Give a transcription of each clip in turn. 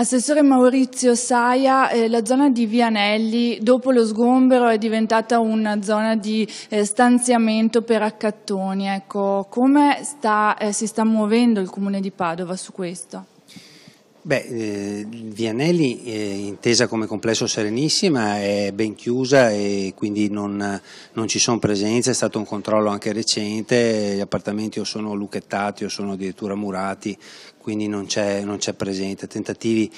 Assessore Maurizio Saia, eh, la zona di Vianelli dopo lo sgombero è diventata una zona di eh, stanziamento per accattoni. Ecco, come sta, eh, si sta muovendo il Comune di Padova su questo? Beh, eh, Vianelli, eh, intesa come complesso Serenissima, è ben chiusa e quindi non, non ci sono presenze, è stato un controllo anche recente, gli appartamenti o sono lucchettati o sono addirittura murati, quindi non c'è, non c'è presenza. Tentativi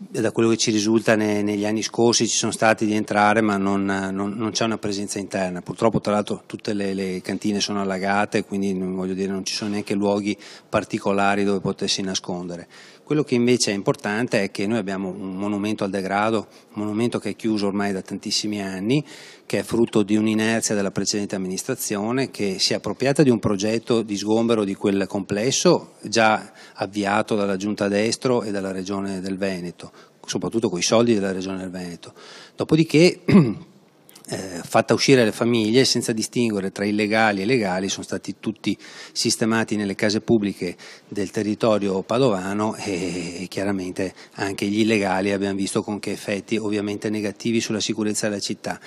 da quello che ci risulta ne, negli anni scorsi ci sono stati di entrare ma non, non, non c'è una presenza interna purtroppo tra l'altro tutte le, le cantine sono allagate quindi non, dire, non ci sono neanche luoghi particolari dove potersi nascondere quello che invece è importante è che noi abbiamo un monumento al degrado, un monumento che è chiuso ormai da tantissimi anni, che è frutto di un'inerzia della precedente amministrazione che si è appropriata di un progetto di sgombero di quel complesso già avviato dalla Giunta Destro e dalla Regione del Veneto soprattutto con i soldi della Regione del Veneto. Dopodiché, eh, fatta uscire le famiglie senza distinguere tra illegali e legali, sono stati tutti sistemati nelle case pubbliche del territorio padovano e, e chiaramente anche gli illegali abbiamo visto con che effetti ovviamente negativi sulla sicurezza della città.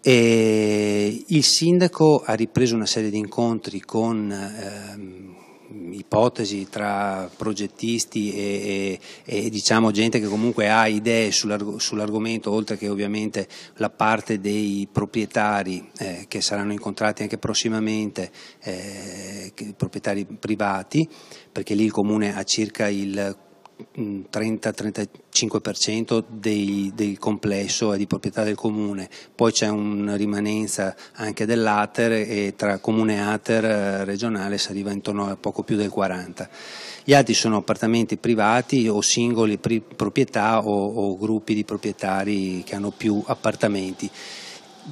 E il sindaco ha ripreso una serie di incontri con... Ehm, ipotesi tra progettisti e, e, e, diciamo gente che comunque ha idee sull'arg- sull'argomento, oltre che ovviamente la parte dei proprietari eh, che saranno incontrati anche prossimamente, eh, proprietari privati, perché lì il comune ha circa il 30-35% del complesso è di proprietà del comune, poi c'è una rimanenza anche dell'Ater e tra comune Ater eh, regionale si arriva intorno a poco più del 40%. Gli altri sono appartamenti privati o singoli proprietà o, o gruppi di proprietari che hanno più appartamenti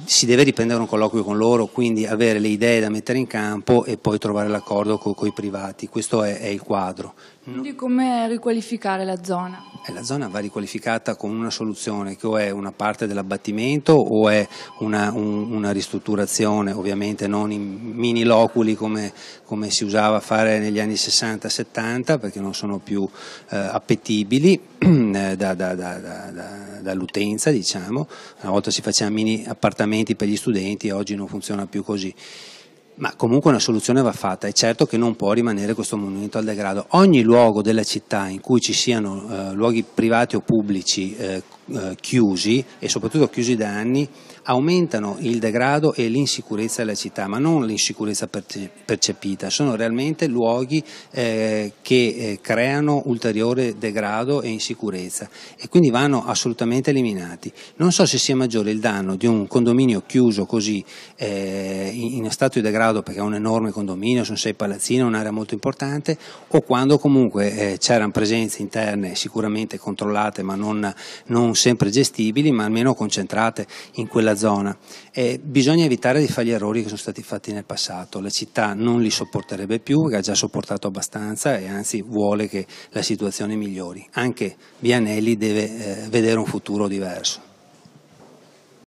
si deve riprendere un colloquio con loro, quindi avere le idee da mettere in campo e poi trovare l'accordo con i privati, questo è, è il quadro. Quindi come riqualificare la zona? la zona va riqualificata con una soluzione che o è una parte dell'abbattimento o è una, un, una ristrutturazione, ovviamente non in mini loculi come, come, si usava a fare negli anni 60-70 perché non sono più eh, appetibili eh, da, da, da, dall'utenza, diciamo. Una volta si facevano mini appartamenti per gli studenti e oggi non funziona più così ma comunque una soluzione va fatta. È certo che non può rimanere questo monumento al degrado. Ogni luogo della città in cui ci siano eh, luoghi privati o pubblici eh, eh, chiusi e soprattutto chiusi da anni aumentano il degrado e l'insicurezza della città, ma non l'insicurezza percepita, sono realmente luoghi eh, che eh, creano ulteriore degrado e insicurezza e quindi vanno assolutamente eliminati. Non so se sia maggiore il danno di un condominio chiuso così eh, in, in stato di degrado perché è un enorme condominio, sono sei palazzini, è un'area molto importante, o quando comunque eh, c'erano presenze interne sicuramente controllate ma non, non non sempre gestibili, ma almeno concentrate in quella zona. E bisogna evitare di fare gli errori che sono stati fatti nel passato. La città non li sopporterebbe più, perché ha già sopportato abbastanza e anzi vuole che la situazione migliori. Anche Bianelli deve eh, vedere un futuro diverso.